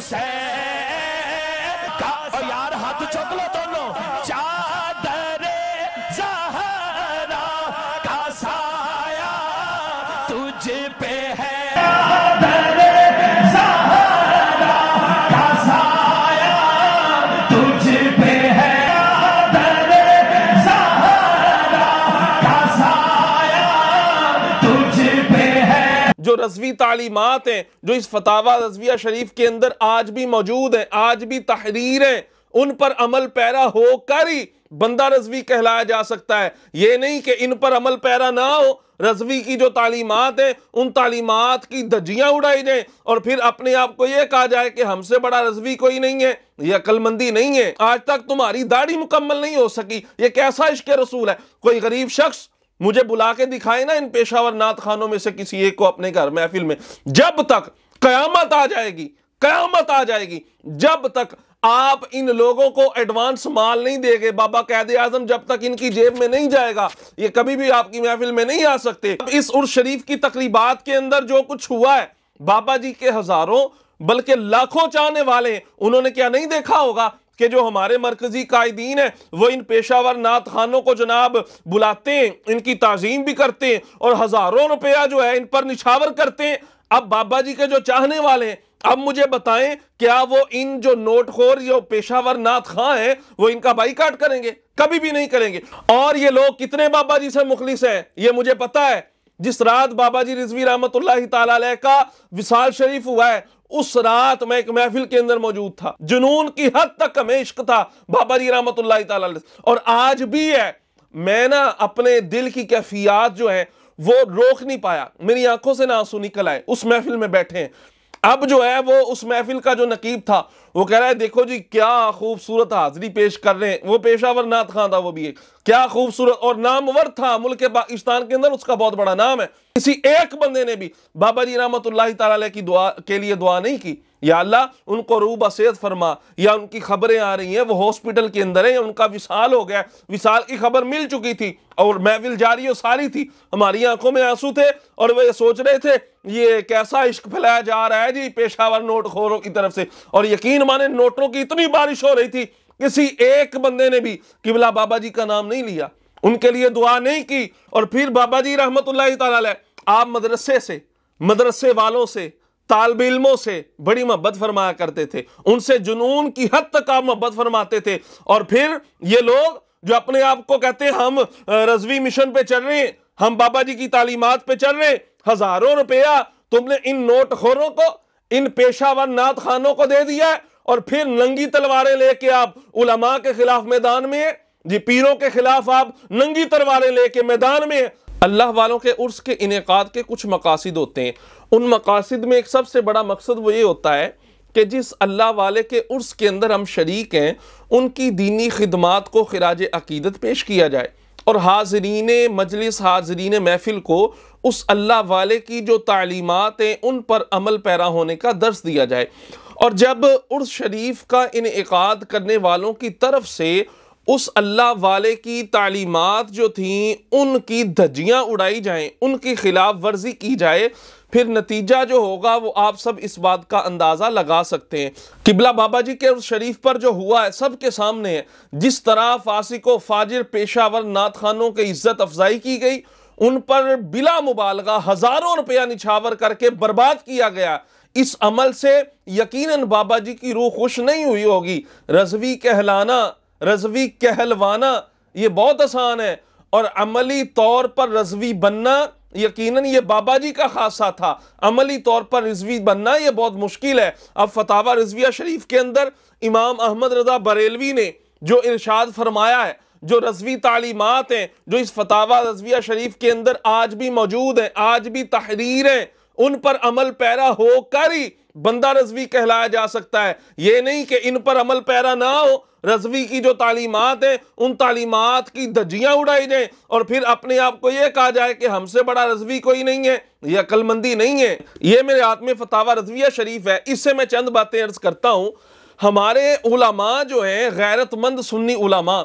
céu. रजवी तालीमत हैं जो इस फतावा रजविया शरीफ के अंदर आज भी मौजूद हैं आज भी तहरीर हैं उन पर अमल पैरा होकर ही बंदा रजवी कहलाया जा सकता है ये नहीं कि इन पर अमल पैरा ना हो रजवी की जो तालीमत हैं उन तालीमत की धज्जियाँ उड़ाई जाएं और फिर अपने आप को यह कहा जाए कि हमसे बड़ा रजवी कोई नहीं है ये अकलमंदी नहीं है आज तक तुम्हारी दाढ़ी मुकम्मल नहीं हो सकी ये कैसा इश्क रसूल है कोई गरीब शख्स मुझे बुला के दिखाए ना इन पेशावर नाथ खानों में से किसी एक को अपने घर महफिल में जब तक कयामत आ जाएगी कयामत आ जाएगी जब तक आप इन लोगों को एडवांस माल नहीं देंगे बाबा कैद आजम जब तक इनकी जेब में नहीं जाएगा ये कभी भी आपकी महफिल में नहीं आ सकते इस उर्स शरीफ की तकरीबात के अंदर जो कुछ हुआ है बाबा जी के हजारों बल्कि लाखों चाहने वाले उन्होंने क्या नहीं देखा होगा कि जो हमारे मरकजी कायदीन है वो इन पेशावर नात खानों को जनाब बुलाते हैं इनकी तज़ीम भी करते हैं और हज़ारों रुपया जो है इन पर निछावर करते हैं अब बाबा जी के जो चाहने वाले हैं अब मुझे बताएं क्या वो इन जो नोटखोर जो पेशावर नाथ खां हैं वो इनका बाईकाट करेंगे कभी भी नहीं करेंगे और ये लोग कितने बाबा जी से मुखलिस हैं ये मुझे पता है जिस रात बाबा जी रिजवी रहमत का विशाल शरीफ हुआ है उस रात मैं एक महफिल के अंदर मौजूद था जुनून की हद तक हमें इश्क था बाबा जी रहमत और आज भी है मैं ना अपने दिल की कैफियात जो है वो रोक नहीं पाया मेरी आंखों से ना आंसू निकल आए उस महफिल में बैठे हैं अब जो है वो उस महफिल का जो नकीब था वो कह रहा है देखो जी क्या खूबसूरत हाजिरी पेश कर रहे हैं वो पेशावर नाथ खां था वो भी एक क्या खूबसूरत और नामवर था मुल्क पाकिस्तान के अंदर उसका बहुत बड़ा नाम है किसी एक बंदे ने भी बाबा जी रामत ताला की दुआ के लिए दुआ नहीं की या अल्लाह उनको रूब असैद फरमा या उनकी खबरें आ रही हैं वो हॉस्पिटल के अंदर है या उनका विशाल हो गया विशाल की खबर मिल चुकी थी और महविल जारी और सारी थी हमारी आंखों में आंसू थे और वे सोच रहे थे ये कैसा इश्क फैलाया जा रहा है जी पेशावर नोट खोरों की तरफ से और यकीन जमाने नोटों की इतनी बारिश हो रही थी किसी एक बंदे ने भी किबला बाबा जी का नाम नहीं लिया उनके लिए दुआ नहीं की और फिर बाबा जी रहमत आप मदरसे से मदरसे वालों से तालब इलमों से बड़ी मोहब्बत फरमाया करते थे उनसे जुनून की हद तक आप मोहब्बत फरमाते थे और फिर ये लोग जो अपने आप को कहते हैं हम रजवी मिशन पे चल रहे हैं हम बाबा जी की तालीमत पे चल रहे हैं हजारों रुपया तुमने इन नोटखोरों को इन पेशावर नाथ खानों को दे दिया है और फिर नंगी तलवारें लेके आप उलमा के खिलाफ मैदान में जी पीरों के खिलाफ आप नंगी तलवारें लेके मैदान में अल्लाह वालों के उर्स के इनका के कुछ मकासद होते हैं उन मकासद में एक सबसे बड़ा मकसद वो ये होता है कि जिस अल्लाह वाले के उर्स के अंदर हम शरीक हैं उनकी दीनी खदमात को खराज अकीदत पेश किया जाए और हाजरीन मजलिस हाजरीन महफिल को उस अल्लाह वाले की जो तालीमत हैं उन पर अमल पैरा होने का दर्श दिया जाए और जब उर्स शरीफ का इनका करने वालों की तरफ से उस अल्लाह वाले की तालीमत जो थी उनकी धज्जियाँ उड़ाई जाएं उनकी खिलाफ वर्जी की जाए फिर नतीजा जो होगा वो आप सब इस बात का अंदाज़ा लगा सकते हैं किबला बाबा जी के उस शरीफ पर जो हुआ है सब के सामने है जिस तरह फासिको फाजिर पेशावर नात खानों के इज़्ज़त अफजाई की गई उन पर बिला मुबालगा हज़ारों रुपया निछावर करके बर्बाद किया गया इस अमल से यकीनन बाबा जी की रूह खुश नहीं हुई होगी रजवी कहलाना रजवी कहलवाना ये बहुत आसान है और अमली तौर पर रजवी बनना यकीनन ये बाबा जी का खासा था अमली तौर पर रजवी बनना ये बहुत मुश्किल है अब फतावा रजविया शरीफ के अंदर इमाम अहमद रजा बरेलवी ने जो इरशाद फरमाया है जो रजवी तालीमत हैं जो इस फतावा रजविया शरीफ के अंदर आज भी मौजूद हैं आज भी तहरीर हैं उन पर अमल पैरा हो कर ही बंदा रजवी कहलाया जा सकता है ये नहीं कि इन पर अमल पैरा ना हो रजवी की जो तालीमत हैं उन तालीमत की धज्जियाँ उड़ाई जाएँ और फिर अपने आप को ये कहा जाए कि हमसे बड़ा रजवी कोई नहीं है यह अकलमंदी नहीं है ये मेरे हाथ में फतावा रजविया शरीफ है इससे मैं चंद बातें अर्ज करता हूँ हमारे उलामा जो हैं गैरतमंद सुन्नी उलामा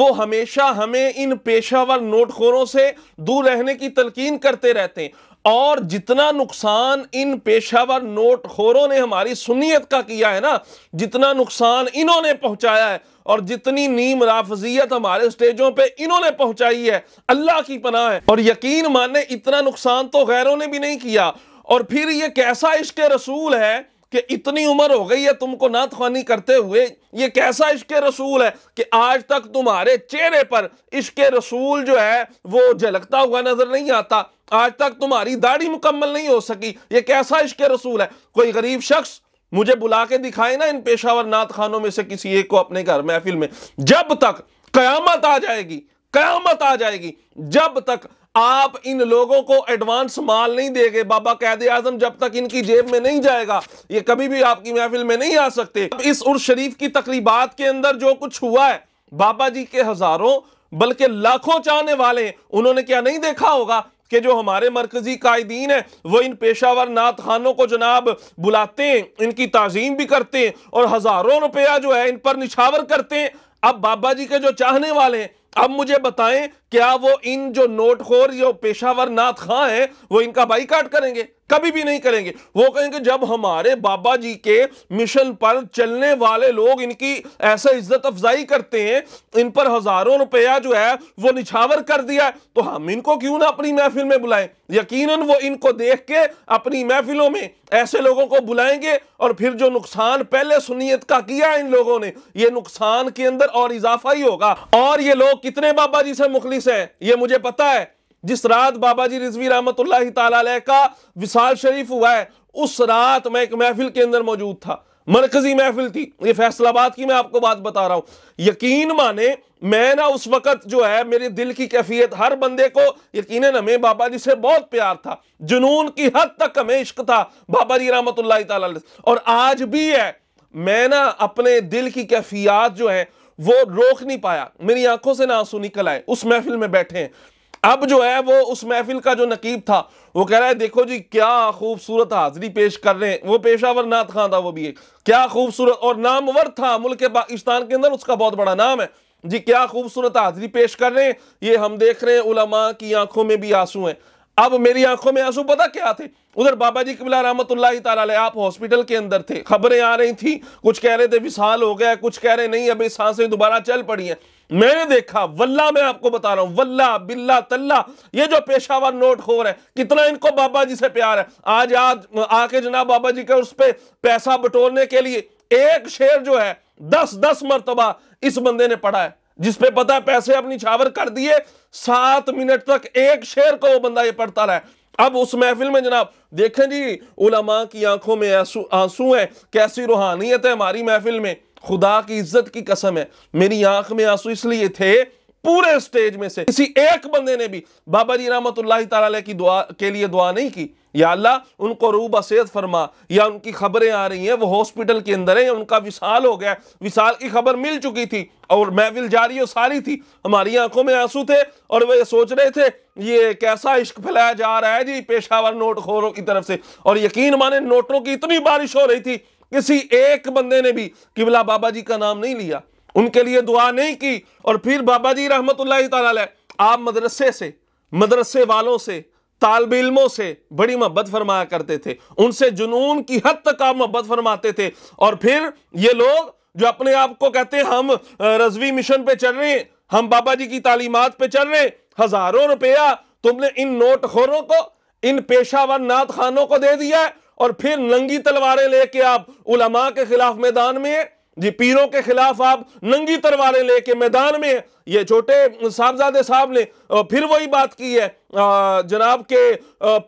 वो हमेशा हमें इन पेशावर नोटखोरों से दूर रहने की तलकीन करते रहते हैं और जितना नुकसान इन पेशावर नोट खोरों ने हमारी सुनीत का किया है ना जितना नुकसान इन्होंने पहुंचाया है और जितनी नीम राफजियत हमारे स्टेजों पे इन्होंने पहुंचाई है अल्लाह की पनाह है और यकीन माने इतना नुकसान तो गैरों ने भी नहीं किया और फिर ये कैसा इश्क रसूल है कि इतनी उम्र हो गई है तुमको नात खानी करते हुए ये कैसा इश्क रसूल है कि आज तक तुम्हारे चेहरे पर इश्क रसूल जो है वो झलकता हुआ नजर नहीं आता आज तक तुम्हारी दाढ़ी मुकम्मल नहीं हो सकी ये कैसा इश्क रसूल है कोई गरीब शख्स मुझे बुला के दिखाए ना इन पेशावर नात खानों में से किसी एक को अपने घर महफिल में जब तक कयामत आ जाएगी कयामत आ जाएगी जब तक आप इन लोगों को एडवांस माल नहीं देंगे बाबा कैद आजम जब तक इनकी जेब में नहीं जाएगा ये कभी भी आपकी महफिल में नहीं आ सकते इस उर्स शरीफ की तकरीबात के अंदर जो कुछ हुआ है बाबा जी के हजारों बल्कि लाखों चाहने वाले उन्होंने क्या नहीं देखा होगा कि जो हमारे मरकजी कायदीन है वो इन पेशावर नात खानों को जनाब बुलाते हैं इनकी तज़ीम भी करते हैं और हज़ारों रुपया जो है इन पर निछावर करते हैं अब बाबा जी के जो चाहने वाले हैं अब मुझे बताएं क्या वो इन जो नोटखोर जो पेशावर नाथ खां हैं वो इनका बाईकाट करेंगे कभी भी नहीं करेंगे वो कहेंगे जब हमारे बाबा जी के मिशन पर चलने वाले लोग इनकी ऐसा इज्जत अफजाई करते हैं इन पर हजारों रुपया जो है वो निछावर कर दिया है तो हम इनको क्यों ना अपनी महफिल में बुलाएं यकीनन वो इनको देख के अपनी महफिलों में ऐसे लोगों को बुलाएंगे और फिर जो नुकसान पहले सुनीत का किया इन लोगों ने ये नुकसान के अंदर और इजाफा ही होगा और ये लोग कितने बाबा जी से मुखलिस हदीस है ये मुझे पता है जिस रात बाबा जी रिजवी रहमत का विशाल शरीफ हुआ है उस रात मैं एक महफिल के अंदर मौजूद था मरकजी महफिल थी ये फैसलाबाद की मैं आपको बात बता रहा हूं यकीन माने मैं ना उस वक़्त जो है मेरे दिल की कैफियत हर बंदे को यकीन हमें बाबा जी से बहुत प्यार था जुनून की हद तक हमें इश्क था बाबा जी रामत और आज भी है मैं ना अपने दिल की कैफियात जो है वो रोक नहीं पाया मेरी आंखों से ना आंसू निकल आए उस महफिल में बैठे हैं अब जो है वो उस महफिल का जो नकीब था वो कह रहा है देखो जी क्या खूबसूरत हाजिरी पेश कर रहे हैं वो पेशावर नाथ खां था वो भी एक क्या खूबसूरत और नामवर था मुल्क पाकिस्तान के अंदर उसका बहुत बड़ा नाम है जी क्या खूबसूरत हाजिरी पेश कर रहे हैं ये हम देख रहे हैं उलमा की आंखों में भी आंसू हैं अब मेरी आंखों में आंसू पता क्या थे उधर बाबा जी कबिला रहमत आप हॉस्पिटल के अंदर थे खबरें आ रही थी कुछ कह रहे थे विशाल हो गया कुछ कह रहे नहीं अभी सांसें दोबारा चल पड़ी हैं मैंने देखा वल्ला मैं आपको बता रहा हूं वल्ला बिल्ला तल्ला ये जो पेशावर नोट हो रहे हैं कितना इनको बाबा जी से प्यार है आज आज आके जनाब बाबा जी के उस पर पैसा बटोरने के लिए एक शेर जो है दस दस मरतबा इस बंदे ने पढ़ा है जिसपे पता है पैसे अपनी छावर कर दिए सात मिनट तक एक शेर को वो बंदा ये पढ़ता रहा अब उस महफिल में जनाब देखें जी उलमा की आंखों में आंसू हैं कैसी रूहानियत है हमारी महफिल में खुदा की इज्जत की कसम है मेरी आंख में आंसू इसलिए थे पूरे स्टेज में से किसी एक बंदे ने भी बाबा जी रामत की दुआ के लिए दुआ नहीं की या अल्लाह उनको रूबा सेहत फरमा या उनकी खबरें आ रही हैं वो हॉस्पिटल के अंदर है या उनका विशाल हो गया विशाल की खबर मिल चुकी थी और महविल जारी और सारी थी हमारी आंखों में आंसू थे और वे सोच रहे थे ये कैसा इश्क फैलाया जा रहा है जी पेशावर नोटखोरों की तरफ से और यकीन माने नोटों की इतनी बारिश हो रही थी किसी एक बंदे ने भी किबला बाबा जी का नाम नहीं लिया उनके लिए दुआ नहीं की और फिर बाबा जी रहमत आप मदरसे से मदरसे वालों से तालब इलमों से बड़ी मोहब्बत फरमाया करते थे उनसे जुनून की हद तक आप मोहब्बत फरमाते थे और फिर ये लोग जो अपने आप को कहते हैं हम रजवी मिशन पे चल रहे हैं हम बाबा जी की तालीमत पे चल रहे हैं हजारों रुपया तुमने इन नोटखोरों को इन पेशावर नाथ खानों को दे दिया और फिर नंगी तलवारें लेके आप उलमा के खिलाफ मैदान में जी पीरों के खिलाफ आप नंगी तलवारें लेके मैदान में ये छोटे साहबजादे साहब ने फिर वही बात की है जनाब के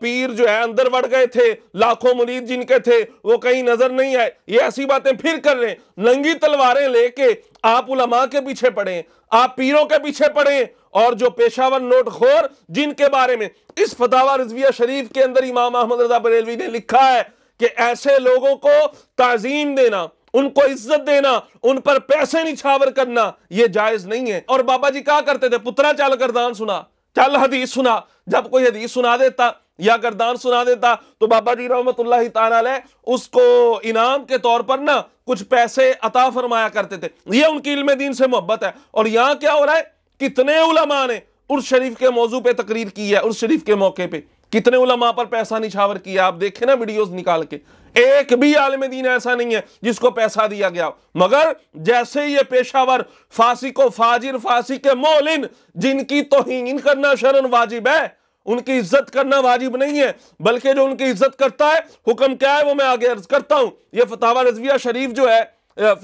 पीर जो है अंदर बढ़ गए थे लाखों मुरीद जिनके थे वो कहीं नजर नहीं आए ये ऐसी बातें फिर कर रहे हैं नंगी तलवारें लेके आप उलमा के पीछे पड़े आप पीरों के पीछे पड़े और जो पेशावर नोटखोर जिनके बारे में इस फतावा रिजविया शरीफ के अंदर इमाम अहमद रजा बरेलवी ने लिखा है कि ऐसे लोगों को ताजीम देना उनको इज्जत देना उन पर पैसे निछावर करना यह जायज नहीं है और बाबा जी क्या करते थे पुत्रा चल गर्दान सुना चल हदीस सुना जब कोई हदीस सुना देता या करदान सुना देता तो बाबा जी रहमत उसको इनाम के तौर पर ना कुछ पैसे अता फरमाया करते थे ये उनकी इल्म दीन से मोहब्बत है और यहाँ क्या हो रहा है कितने उलमा ने उर्स शरीफ के मौजू पे तकरीर की है उर्स शरीफ के मौके पे कितने उलमा पर पैसा निछावर किया आप देखे ना वीडियोज निकाल के एक भी आलम दीन ऐसा नहीं है जिसको पैसा दिया गया मगर जैसे ये पेशावर फांसी को फाजिर फांसी के मोलिन जिनकी तोहन करना शरण वाजिब है उनकी इज्जत करना वाजिब नहीं है बल्कि जो उनकी इज्जत करता है हुक्म क्या है वो मैं आगे अर्ज करता हूं ये फतावा रजविया शरीफ जो है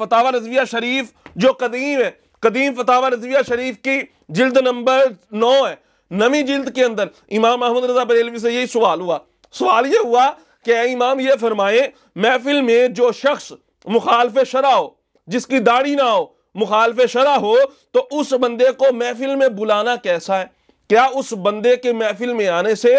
फतावा रजविया शरीफ जो कदीम है कदीम फतावा रजविया शरीफ की जिल्द नंबर नौ है नवी जिल्द के अंदर इमाम अहमद रजा बरेलवी से यही सवाल हुआ सवाल ये हुआ कि इमाम ये फरमाए महफिल में जो शख्स मुखालफ शरा हो जिसकी दाढ़ी ना हो मुखालफ शरा हो तो उस बंदे को महफिल में बुलाना कैसा है क्या उस बंदे के महफिल में आने से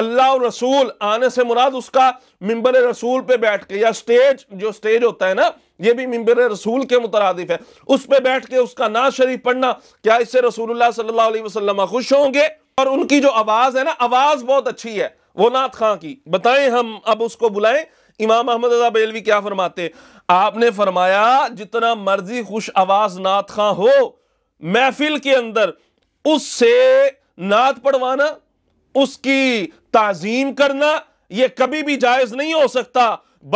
अल्लाह और रसूल आने से मुराद उसका मिम्बर रसूल पे बैठ के या स्टेज जो स्टेज होता है ना ये भी मिम्बर रसूल के मुतरदफ है उस पर बैठ के उसका ना शरीफ पढ़ना क्या इससे रसूलुल्लाह सल्लल्लाहु अलैहि वसल्लम खुश होंगे और उनकी जो आवाज़ है ना आवाज़ बहुत अच्छी है वो नात खां की बताएं हम अब उसको बुलाएं इमाम अहमद रजा बेलवी क्या फरमाते आपने फरमाया जितना मर्जी खुश आवाज नात खां हो महफिल के अंदर उससे नात पढ़वाना उसकी ताजीम करना यह कभी भी जायज नहीं हो सकता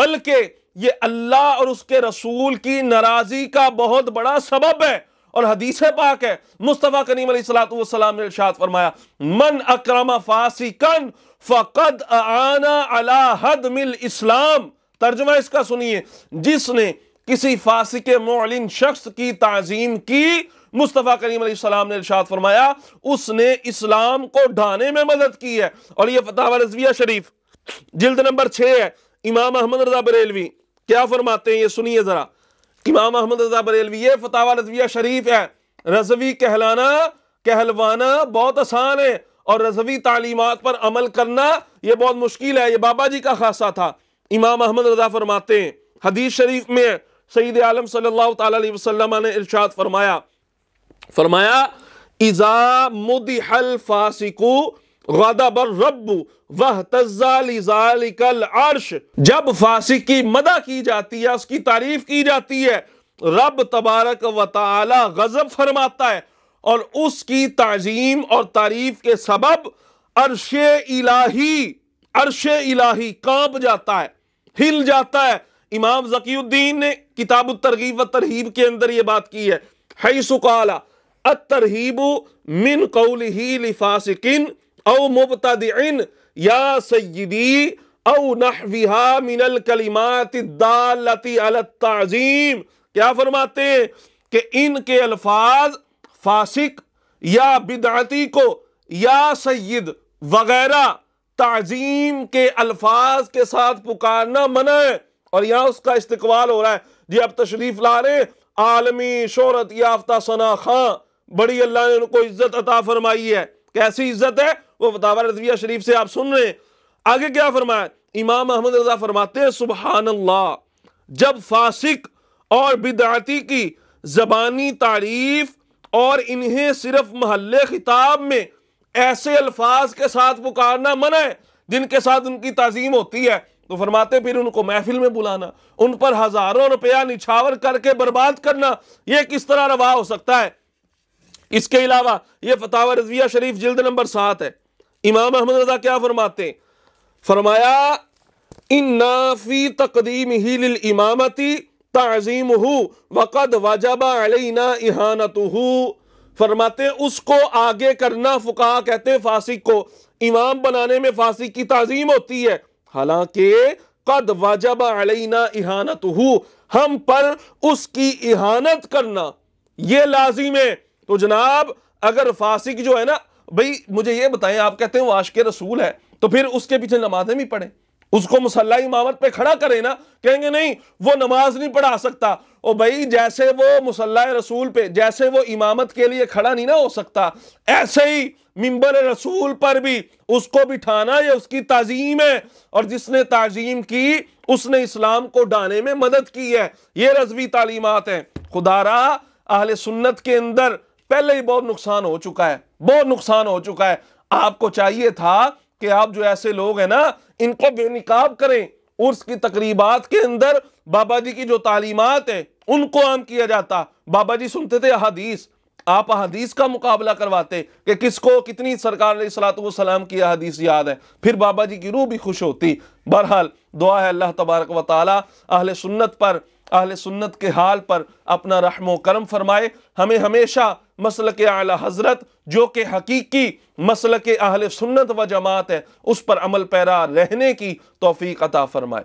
बल्कि ये अल्लाह और उसके रसूल की नाराजगी का बहुत बड़ा सबब है और हदीस पाक है मुस्तफ़ा करीम सलाम ने इर्शाद फरमाया मन अक्रमा फासी कन फ़कद आना अला हद मिल इस्लाम तर्जमा इसका सुनिए जिसने किसी के मोलिन शख्स की तज़ीम की मुस्तफ़ा करीम सलाम ने इर्शाद फरमाया उसने इस्लाम को ढाने में मदद की है और यह फताह रजविया शरीफ जिल्द नंबर छः है इमाम अहमद रजा बरेलवी क्या फरमाते हैं ये सुनिए ज़रा इमाम अहमद रजा बरेलवी ये फतावा रजविया शरीफ है रजवी कहलाना कहलवाना बहुत आसान है और रजवी तालीमत पर अमल करना यह बहुत मुश्किल है ये बाबा जी का खासा था इमाम अहमद रजा फरमाते हैं हदीस शरीफ में सईद आलम सल्ला ने इर्शाद फरमाया फरमाया इज़ा मुदहल फासिकू जब फासी की मदा की जाती है उसकी तारीफ की जाती है रब तबारक वाला गजब फरमाता है और उसकी तज़ीम और तारीफ के सबब अरश इलाही अरश इलाही कांप जाता है हिल जाता है इमाम जकीउद्दीन ने किताब तरगीब व तरहीब के अंदर यह बात की है है सुकाला मिन कौल ही लिफासिकिन औ मुबतदिन या सयदी औ नहविहा मिनल कलिमात दालती अलताजीम क्या फरमाते हैं कि इनके अल्फाज फासिक या बिदाती को या सैद वगैरह ताजीम के अल्फाज के साथ पुकारना मना है और यहाँ उसका इस्तकबाल हो रहा है जी अब तशरीफ ला रहे आलमी शहरत याफ्ता सना खां बड़ी अल्लाह ने उनको इज्जत अता फरमाई है कैसी इज्जत है वो फतावा रजविया शरीफ से आप सुन रहे हैं आगे क्या फरमाया इमाम अहमद रजा फरमाते हैं सुबहान जब फासिक और बिदाती की जबानी तारीफ और इन्हें सिर्फ महल खिताब में ऐसे अल्फाज के साथ पुकारना मना है जिनके साथ उनकी तज़ीम होती है तो फरमाते फिर उनको महफिल में बुलाना उन पर हज़ारों रुपया निछावर करके बर्बाद करना यह किस तरह रवा हो सकता है इसके अलावा यह फतावर रजविया शरीफ जिल्द नंबर सात है इमाम अहमद रजा क्या फरमाते हैं फरमाया इन नाफी तकदीम ही इमामती तज़ीम हु वक़द वजबा अलना इहानत फरमाते उसको आगे करना फ़ुका कहते हैं फासिक को इमाम बनाने में फासिक की तज़ीम होती है हालांकि कद वजब अलना इहानत हम पर उसकी इहानत करना ये लाजिम है तो जनाब अगर फासिक जो है ना भाई मुझे ये बताएं आप कहते हैं वो आश के रसूल है तो फिर उसके पीछे नमाजें भी पढ़ें उसको मुसल्ला इमामत पे खड़ा करें ना कहेंगे नहीं वो नमाज नहीं पढ़ा सकता ओ भाई जैसे वो मुसल्ला रसूल पे जैसे वो इमामत के लिए खड़ा नहीं ना हो सकता ऐसे ही मिंबर रसूल पर भी उसको बिठाना ये उसकी ताजीम है और जिसने ताजीम की उसने इस्लाम को डाने में मदद की है ये रजवी तालीमत हैं खुदारा अहल सुन्नत के अंदर पहले ही बहुत नुकसान हो चुका है बहुत नुकसान हो चुका है आपको चाहिए था कि आप जो ऐसे लोग हैं ना इनको बेनिकाब करें उर्स की तकरीबात के अंदर बाबा जी की जो तालीमत है उनको आम किया जाता बाबा जी सुनते थे अहादीस आप अहादीस का मुकाबला करवाते कि किसको कितनी सरकार ने सलाम की अहादीस याद है फिर बाबा जी की रूह भी खुश होती बहरहाल दुआ है अल्लाह तबारक वाली अहल सुन्नत पर अहल सुन्नत के हाल पर अपना रहमो करम फरमाए हमें हमेशा मसल के आला हजरत जो कि हकीकी मसल के अहल सुन्नत व जमात है उस पर अमल पैरा रहने की तोफ़ी अता फरमाए